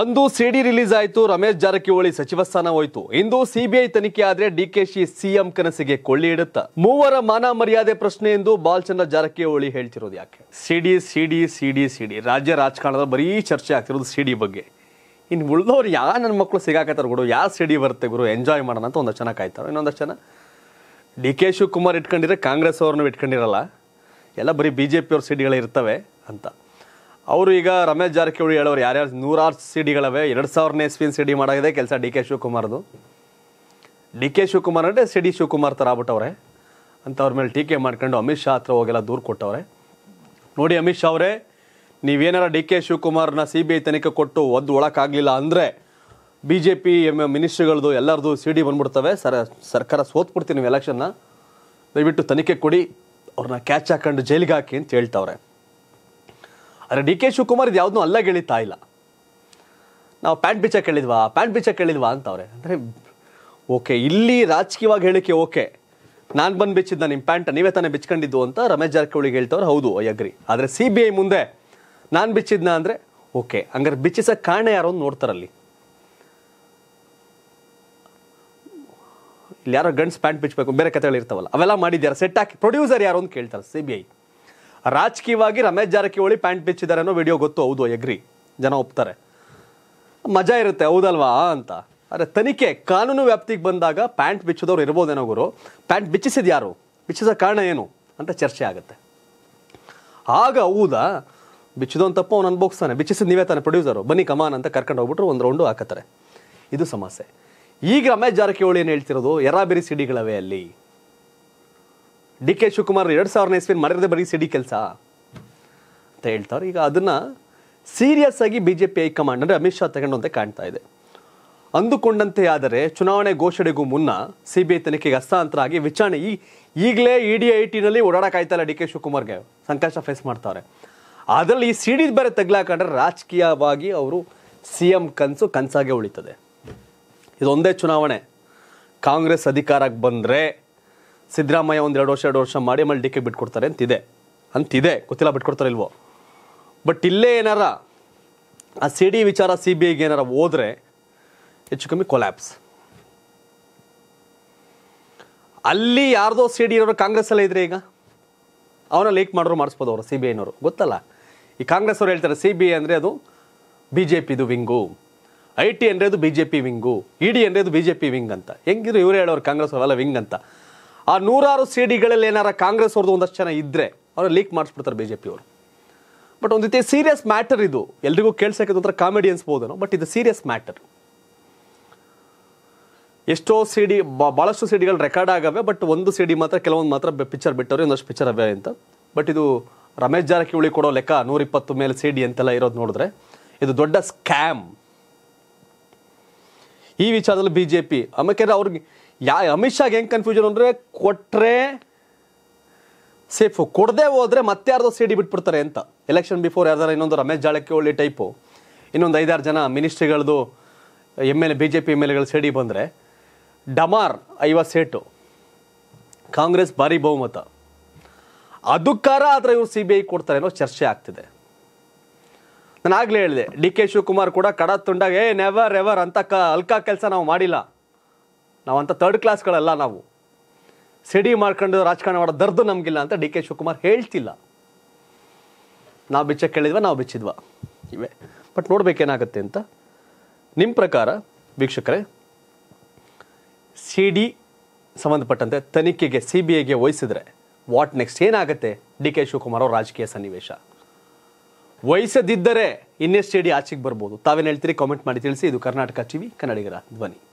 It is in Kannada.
ಅಂದು ಸಿಡಿ ರಿಲೀಸ್ ಆಯಿತು ರಮೇಶ್ ಜಾರಕಿಹೊಳಿ ಸಚಿವ ಸ್ಥಾನ ಹೋಯಿತು ಇಂದು ಸಿಬಿಐ ತನಿಖೆ ಆದ್ರೆ ಡಿಕೆಶಿ ಸಿಎಂ ಕನಸಿಗೆ ಕೊಳ್ಳಿ ಇಡುತ್ತ ಮೂವರ ಮಾನ ಮರ್ಯಾದೆ ಪ್ರಶ್ನೆ ಎಂದು ಬಾಲಚಂದ್ರ ಜಾರಕಿಹೊಳಿ ಹೇಳ್ತಿರೋದು ಯಾಕೆ ಸಿಡಿ ಸಿಡಿ ಸಿಡಿ ಸಿಡಿ ರಾಜ್ಯ ರಾಜಕಾರಣದ ಬರೀ ಚರ್ಚೆ ಆಗ್ತಿರೋದು ಸಿಡಿ ಬಗ್ಗೆ ಇನ್ನು ಉಳಿದವ್ರು ಯಾ ನನ್ನ ಮಕ್ಕಳು ಸಿಗಾಕತ್ತಾರ ಗುರು ಯಾವ ಸಿಡಿ ಬರುತ್ತೆ ಗುರು ಎಂಜಾಯ್ ಮಾಡೋಣ ಅಂತ ಒಂದಷ್ಟು ಜನ ಕಾಯ್ತಾರೆ ಇನ್ನೊಂದಷ್ಟು ಜನ ಡಿ ಕೆ ಶಿವಕುಮಾರ್ ಇಟ್ಕೊಂಡಿದ್ರೆ ಕಾಂಗ್ರೆಸ್ ಅವ್ರನ್ನೂ ಇಟ್ಕೊಂಡಿರಲ್ಲ ಎಲ್ಲ ಬರೀ ಬಿ ಜೆ ಪಿಯವ್ರ ಸಿಡಿಗಳು ಇರ್ತವೆ ಅಂತ ಅವರು ಈಗ ರಮೇಶ್ ಜಾರಕಿಹೊಳಿ ಹೇಳೋರು ಯಾರ್ಯಾರು ನೂರಾರು ಸಿ ಡಿಗಳವೆ ಎರಡು ಸಾವಿರನೇ ಸಿ ಡಿ ಮಾಡಾಗಿದೆ ಕೆಲಸ ಡಿ ಕೆ ಶಿವಕುಮಾರ್ದು ಡಿ ಕೆ ಶಿವಕುಮಾರ್ ಅಂದರೆ ಸಿ ಡಿ ಶಿವಕುಮಾರ್ ಥರ ಆಗ್ಬಿಟ್ಟವ್ರೆ ಅಂತ ಅವ್ರ ಮೇಲೆ ಟೀಕೆ ಮಾಡ್ಕೊಂಡು ಅಮಿತ್ ಶಾ ಹತ್ರ ಹೋಗೆಲ್ಲ ದೂರು ಕೊಟ್ಟವ್ರೆ ನೋಡಿ ಅಮಿತ್ ಶಾ ಅವರೇ ನೀವೇನಾರ ಡಿ ಕೆ ಶಿವಕುಮಾರ್ನ ಸಿ ಬಿ ಐ ತನಿಖೆ ಕೊಟ್ಟು ಒದ್ದು ಒಳಕ್ಕಾಗಲಿಲ್ಲ ಅಂದರೆ ಬಿ ಜೆ ಪಿ ಎಮ್ ಮಿನಿಸ್ಟ್ರಿಗಳದು ಎಲ್ಲರದು ಸಿ ಡಿ ಬಂದ್ಬಿಡ್ತವೆ ಸರ ಸರ್ಕಾರ ಸೋತ್ಬಿಡ್ತೀನಿ ನೀವು ಎಲೆಕ್ಷನ್ನ ದಯವಿಟ್ಟು ತನಿಖೆ ಕೊಡಿ ಅವ್ರನ್ನ ಕ್ಯಾಚ್ ಹಾಕೊಂಡು ಜೈಲಿಗೆ ಹಾಕಿ ಅಂತ ಹೇಳ್ತವ್ರೆ ಅರೆ ಡಿ ಕೆ ಶುಕುಮಾರ್ ಇದ್ಯಾವುದೋ ಅಲ್ಲಗೆಳಿತಾ ಇಲ್ಲ ನಾವು ಪ್ಯಾಂಟ್ ಬಿಚ್ಚಾಕ ಕೇಳಿದ್ವಾ ಪ್ಯಾಂಟ್ ಬಿಚ್ಚಾಕ ಕೇಳಿಲ್ವಾ ಅಂತ ಅವರೇ ಅಂದ್ರೆ ಓಕೆ ಇಲ್ಲಿ ರಾಜಕೀಯವಾಗಿ ಹೇಳಕ್ಕೆ ಓಕೆ ನಾನು ಬನ್ ಬಿಚ್ಚಿದ್ನ ನಿಮ್ಮ ಪ್ಯಾಂಟ್ ನಿವೇ ತಾನೆ ಬಿಚ್ಚ್ಕೊಂಡಿದ್ದೆ ಅಂತ ರಮೇಶ್ ಜಾರ್ಕೌಳಿಗೆ ಹೇಳ್ತವರ ಹೌದು ಐ ಅಗ್ರೀ ಆದ್ರೆ ಸಿಬಿಐ ಮುಂದೆ ನಾನು ಬಿಚ್ಚಿದ್ನ ಅಂದ್ರೆ ಓಕೆ ಅಂಗ್ರೆ ಬಿಚ್ಚಿಸಾ ಕಾರಣ ಯಾರು ಅಂತ ನೋಡ್ತಾರ ಅಲ್ಲಿ ಇಲ್ಲಿ ಯಾರು ಗನ್ಸ್ ಪ್ಯಾಂಟ್ ಬಿಚ್ಚಬೇಕು ಬೇರೆ ಕಥೆಗಳು ಇರ್ತವಲ್ಲ ಅವೆಲ್ಲ ಮಾಡಿದ್ಯಾರ ಸೆಟ್ ಹಾಕಿ ಪ್ರೊಡ್ಯೂಸರ್ ಯಾರು ಅಂತ ಕೇಳ್ತಾರ ಸಿಬಿಐ ರಾಜಕೀಯವಾಗಿ ರಮೇಶ್ ಜಾರಕಿಹೊಳಿ ಪ್ಯಾಂಟ್ ಬಿಚ್ಚಿದ್ದಾರೆ ಅನ್ನೋ ವಿಡಿಯೋ ಗೊತ್ತು ಹೌದು ಎಗ್ರಿ ಜನ ಒಪ್ತಾರೆ ಮಜಾ ಇರುತ್ತೆ ಹೌದಲ್ವಾ ಅಂತ ಅರೆ ತನಿಖೆ ಕಾನೂನು ವ್ಯಾಪ್ತಿಗೆ ಬಂದಾಗ ಪ್ಯಾಂಟ್ ಬಿಚ್ಚಿದವ್ರು ಇರ್ಬೋದೇನೋ ಗುರು ಪ್ಯಾಂಟ್ ಬಿಚ್ಚಿಸಿದ ಯಾರು ಬಿಚ್ಚಿಸಿದ ಕಾರಣ ಏನು ಅಂತ ಚರ್ಚೆ ಆಗುತ್ತೆ ಆಗ ಹೌದಾ ಬಿಚ್ಚಿದವನ್ ತಪ್ಪು ಅವ್ನು ಬಿಚ್ಚಿಸಿದ ನೀವೇ ತಾನೆ ಪ್ರೊಡ್ಯೂಸರು ಬನ್ನಿ ಕಮಾನ್ ಅಂತ ಕರ್ಕೊಂಡು ಹೋಗ್ಬಿಟ್ರು ಒಂದು ರೌಂಡು ಹಾಕತ್ತಾರೆ ಇದು ಸಮಸ್ಯೆ ಈಗ ರಮೇಶ್ ಜಾರಕಿಹೊಳಿ ಏನು ಹೇಳ್ತಿರೋದು ಎರಾಬಿರಿ ಸಿಡಿಗಳವೆ ಅಲ್ಲಿ ಡಿ ಕೆ ಶಿವಕುಮಾರ್ ಎರಡು ಸಾವಿರನೇ ಇಸ್ವಿನ ಮಾಡಿರೋದೇ ಬರೀ ಸಿಡಿ ಕೆಲಸ ಅಂತ ಹೇಳ್ತಾರೆ ಈಗ ಅದನ್ನು ಸೀರಿಯಸ್ ಆಗಿ ಬಿ ಜೆ ಪಿ ಹೈಕಮಾಂಡ್ ಅಂದರೆ ಅಮಿತ್ ಶಾ ತಗೊಂಡಂತೆ ಕಾಣ್ತಾ ಇದೆ ಅಂದುಕೊಂಡಂತೆ ಆದರೆ ಚುನಾವಣೆ ಘೋಷಣೆಗೂ ಮುನ್ನ ಸಿ ಬಿ ಐ ತನಿಖೆಗೆ ಹಸ್ತಾಂತರ ಆಗಿ ವಿಚಾರಣೆ ಈ ಈಗಲೇ ಇ e ಡಿ ಐ ಟಿನಲ್ಲಿ ಓಡಾಡೋಕ್ಕಾಯ್ತಾ ಇಲ್ಲ ಡಿ ಕೆ ಶಿವಕುಮಾರ್ಗೆ ಸಂಕಷ್ಟ ಫೇಸ್ ಮಾಡ್ತಾರೆ ಅದರಲ್ಲಿ ಈ ಸಿ ಬೇರೆ ತಗ್ಲಾಕಂಡ್ರೆ ರಾಜಕೀಯವಾಗಿ ಅವರು ಸಿ ಎಂ ಕನಸು ಕನಸಾಗೆ ಉಳಿತದೆ ಇದೊಂದೇ ಚುನಾವಣೆ ಕಾಂಗ್ರೆಸ್ ಅಧಿಕಾರಕ್ಕೆ ಬಂದರೆ ಸಿದ್ದರಾಮಯ್ಯ ಒಂದು ಎರಡು ವರ್ಷ ಎರಡು ವರ್ಷ ಮಾಡಿ ಆಮೇಲೆ ಡಿ ಅಂತ ಬಿಟ್ಕೊಡ್ತಾರೆ ಅಂತಿದೆ ಅಂತಿದೆ ಗೊತ್ತಿಲ್ಲ ಬಿಟ್ಕೊಡ್ತಾರೆ ಇಲ್ವೋ ಬಟ್ ಇಲ್ಲೇ ಏನಾರ ಆ ಸಿ ಡಿ ವಿಚಾರ ಸಿ ಬಿ ಐಗೆ ಏನಾರ ಹೋದರೆ ಹೆಚ್ಚು ಕಮ್ಮಿ ಕೊಲ್ಯಾಪ್ಸ್ ಅಲ್ಲಿ ಯಾರ್ದೋ ಸಿ ಡಿ ಇರೋರು ಕಾಂಗ್ರೆಸ್ಸಲ್ಲೇ ಇದ್ರೆ ಈಗ ಅವನ ಲೀಕ್ ಮಾಡೋರು ಮಾಡಿಸ್ಬೋದು ಅವರು ಸಿ ಬಿ ಐನವರು ಗೊತ್ತಲ್ಲ ಈ ಕಾಂಗ್ರೆಸ್ ಅವ್ರು ಹೇಳ್ತಾರೆ ಸಿ ಬಿ ಐ ಅಂದರೆ ಅದು ಬಿ ಜೆ ಪಿದು ವಿಂಗು ಐ ಟಿ ಅಂದರೆ ಅದು B J P wing E D ಅಂದರೆ ಅದು ಬಿ ಜೆ ಪಿ ವಿಂಗ್ ಅಂತ ಹೆಂಗಿದ್ರು ಇವರು ಹೇಳೋರು ಕಾಂಗ್ರೆಸ್ ಅವರೆಲ್ಲ ವಿಂಗ್ ಅಂತ ಆ ನೂರಾರು ಸಿ ಡಿಗಳಲ್ಲಿ ಏನಾರ ಕಾಂಗ್ರೆಸ್ ಅವ್ರದ್ದು ಒಂದಷ್ಟು ಜನ ಇದ್ದರೆ ಅವ್ರು ಲೀಕ್ ಮಾಡಿಸ್ಬಿಡ್ತಾರೆ ಬಿ ಜೆ ಅವರು ಬಟ್ ಒಂದು ರೀತಿ ಸೀರಿಯಸ್ ಮ್ಯಾಟರ್ ಇದು ಎಲ್ರಿಗೂ ಕೇಳಿಸೋಕೆ ಒಂಥರ ಕಾಮಿಡಿ ಅನ್ಸ್ಬೋದೇನೋ ಬಟ್ ಇದು ಸೀರಿಯಸ್ ಮ್ಯಾಟರ್ ಎಷ್ಟೋ ಸಿ ಡಿ ಭಾಳಷ್ಟು ಸಿ ಡಿಗಳು ರೆಕಾರ್ಡ್ ಆಗವೆ ಬಟ್ ಒಂದು ಸಿ ಡಿ ಮಾತ್ರ ಕೆಲವೊಂದು ಮಾತ್ರ ಪಿಕ್ಚರ್ ಬಿಟ್ಟವ್ರೆ ಒಂದಷ್ಟು ಪಿಕ್ಚರ್ ಅವೆ ಅಂತ ಬಟ್ ಇದು ರಮೇಶ್ ಜಾರಕಿಹೊಳಿ ಕೊಡೋ ಲೆಕ್ಕ ನೂರಿಪ್ಪತ್ತು ಮೇಲೆ ಸಿ ಡಿ ಅಂತೆಲ್ಲ ಇರೋದು ನೋಡಿದ್ರೆ ಇದು ದೊಡ್ಡ ಸ್ಕ್ಯಾಮ್ ಈ ವಿಚಾರದಲ್ಲಿ ಬಿ ಜೆ ಪಿ ಆಮೇಲೆ ಅವ್ರಿಗೆ ಯಾ ಅಮಿತ್ ಶಾಗೆ ಹೆಂಗೆ ಕನ್ಫ್ಯೂಷನ್ ಅಂದರೆ ಕೊಟ್ಟರೆ ಸೇಫು ಕೊಡದೆ ಹೋದರೆ ಮತ್ತೆ ಯಾರ್ದೋ ಸೇಡಿ ಬಿಟ್ಬಿಡ್ತಾರೆ ಅಂತ ಎಲೆಕ್ಷನ್ ಬಿಫೋರ್ ಯಾರ್ದಾರ ಇನ್ನೊಂದು ರಮೇಶ್ ಜಾರಕಿಹೊಳಿ ಟೈಪು ಇನ್ನೊಂದು ಐದಾರು ಜನ ಮಿನಿಸ್ಟ್ರಿಗಳದು M L A B J P M L ಎಗಳು ಸೇಡಿ ಬಂದರೆ ಡಮಾರ್ ಐವತ್ತು ಸೇಟು ಕಾಂಗ್ರೆಸ್ ಭಾರಿ ಬಹುಮತ ಅದಕ್ಕಾರ ಆದರೆ ಇವರು ಸಿ ಬಿ ಐ ಕೊಡ್ತಾರೆ ಅನ್ನೋ ಚರ್ಚೆ ಆಗ್ತಿದೆ ನಾನು ಆಗಲೇ ಹೇಳಿದೆ ಡಿ ಕೆ ಶಿವಕುಮಾರ್ ಕೂಡ ಕಡ ತುಂಡಾಗ ಏ ನೆವರ್ ಎವರ್ ಅಂತ ಕ ಅಲ್ಕ ಕೆಲಸ ನಾವು ಮಾಡಿಲ್ಲ ನಾವಂತ ತರ್ಡ್ ಕ್ಲಾಸ್ಗಳಲ್ಲ ನಾವು ಸಿಡಿ ಮಾಡ್ಕೊಂಡು ರಾಜಕಾರಣ ಮಾಡೋ ದರ್ದು ನಮಗಿಲ್ಲ ಅಂತ ಡಿ ಕೆ ಶಿವಕುಮಾರ್ ಹೇಳ್ತಿಲ್ಲ ನಾವು ಬಿಚ್ಚ ಕೇಳಿದ್ವ ನಾವು ಬಿಚ್ಚಿದ್ವ ಇವೆ ಬಟ್ ನೋಡ್ಬೇಕೇನಾಗತ್ತೆ ಅಂತ ನಿಮ್ಮ ಪ್ರಕಾರ ವೀಕ್ಷಕರೇ ಸಿ ಡಿ ಸಂಬಂಧಪಟ್ಟಂತೆ ತನಿಖೆಗೆ ಸಿ ಬಿ ಐಗೆ ವಹಿಸಿದ್ರೆ ವಾಟ್ ನೆಕ್ಸ್ಟ್ ಏನಾಗುತ್ತೆ ಡಿ ಕೆ ಶಿವಕುಮಾರ್ ಅವ್ರ ರಾಜಕೀಯ ಸನ್ನಿವೇಶ ವಹಿಸದಿದ್ದರೆ ಹೇಳಿ ಆಚೆಗೆ ಬರ್ಬೋದು ತಾವೇನು ಹೇಳ್ತೀರಿ ಕಾಮೆಂಟ್ ಮಾಡಿ ತಿಳಿಸಿ ಇದು ಕರ್ನಾಟಕ ಟಿವಿ ಕನ್ನಡಿಗರ ಧ್ವನಿ